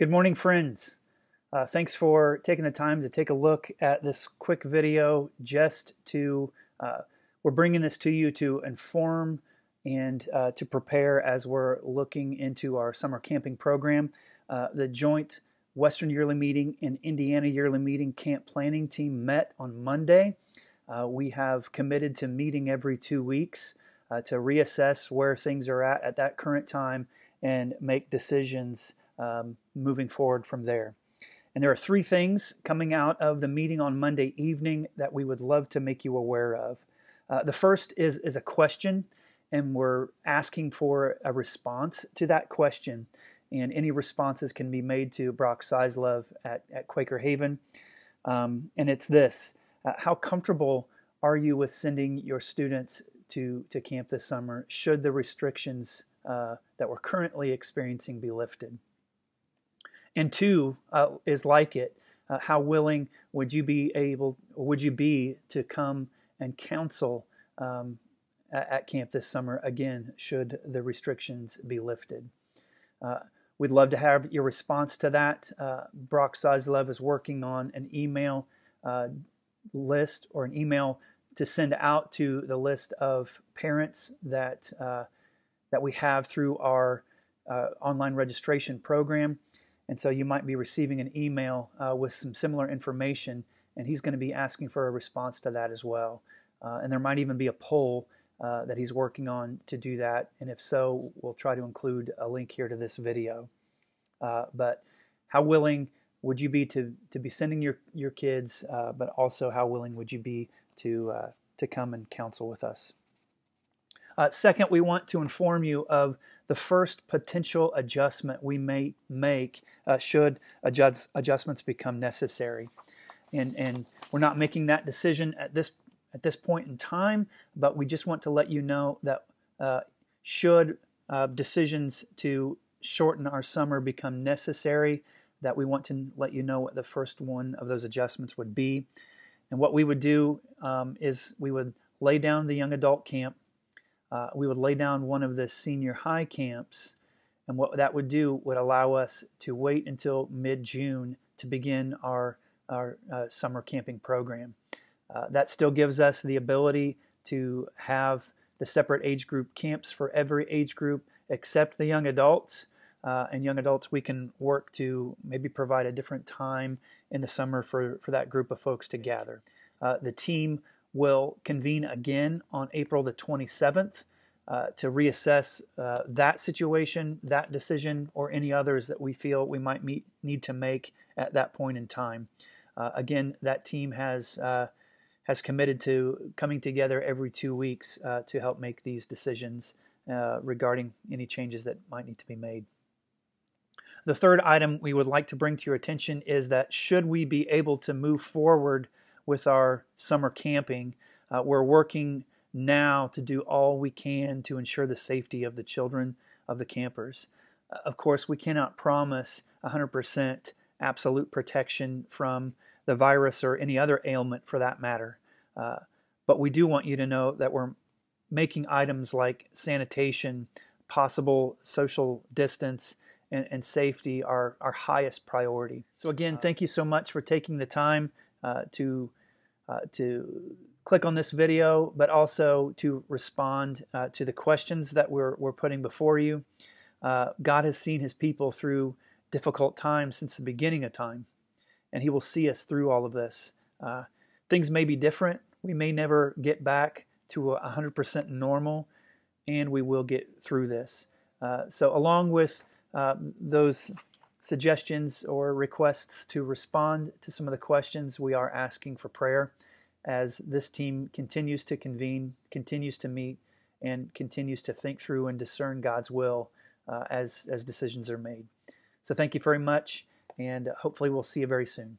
Good morning, friends. Uh, thanks for taking the time to take a look at this quick video just to, uh, we're bringing this to you to inform and uh, to prepare as we're looking into our summer camping program. Uh, the joint Western Yearly Meeting and Indiana Yearly Meeting camp planning team met on Monday. Uh, we have committed to meeting every two weeks uh, to reassess where things are at at that current time and make decisions um, moving forward from there. And there are three things coming out of the meeting on Monday evening that we would love to make you aware of. Uh, the first is, is a question, and we're asking for a response to that question. And any responses can be made to Brock Sizelove at, at Quaker Haven. Um, and it's this uh, How comfortable are you with sending your students to, to camp this summer should the restrictions uh, that we're currently experiencing be lifted? and two uh, is like it. Uh, how willing would you be able, would you be to come and counsel um, at, at, camp this summer again, should the restrictions be lifted? Uh, we'd love to have your response to that. Uh, Brock Sizelove is working on an email uh, list or an email to send out to the list of parents that uh, that we have through our online registration program. And so you might be receiving an email uh, with some similar information, and he's going to be asking for a response to that as well. Uh, and there might even be a poll uh, that he's working on to do that. And if so, we'll try to include a link here to this video. Uh, but how willing would you be to, to be sending your, your kids, uh, but also how willing would you be to, uh, to come and counsel with us? second, we want to inform you of the first potential adjustment we may make uh, should adjust, adjustments become necessary. And, and we're not making that decision at this, at this point in time, but we just want to let you know that uh, should uh, decisions to shorten our summer become necessary, that we want to let you know what the first one of those adjustments would be. And what we would do um, is we would lay down the young adult camp uh, we would lay down one of the senior high camps, and what that would do would allow us to wait until mid June to begin our our uh, summer camping program. Uh, that still gives us the ability to have the separate age group camps for every age group except the young adults. Uh, and young adults, we can work to maybe provide a different time in the summer for, for that group of folks to gather. Uh, the team will convene again on April the 27th uh, to reassess uh, that situation, that decision, or any others that we feel we might meet, need to make at that point in time. Uh, again, that team has uh, has committed to coming together every two weeks uh, to help make these decisions uh, regarding any changes that might need to be made. The third item we would like to bring to your attention is that should we be able to move forward with our summer camping. Uh, we're working now to do all we can to ensure the safety of the children of the campers. Uh, of course, we cannot promise 100% absolute protection from the virus or any other ailment for that matter. Uh, but we do want you to know that we're making items like sanitation, possible social distance, and, and safety our, our highest priority. So, again, uh, thank you so much for taking the time uh, to uh, to click on this video, but also to respond uh, to the questions that we're we're putting before you. Uh, God has seen His people through difficult times since the beginning of time, and He will see us through all of this. Uh, things may be different. We may never get back to 100% normal, and we will get through this. so, along with those suggestions or requests to respond to some of the questions we are asking for prayer as this team continues to convene, continues to meet, and continues to think through and discern God's will uh, as, as decisions are made. So, thank you very much, and hopefully, we'll see you very soon.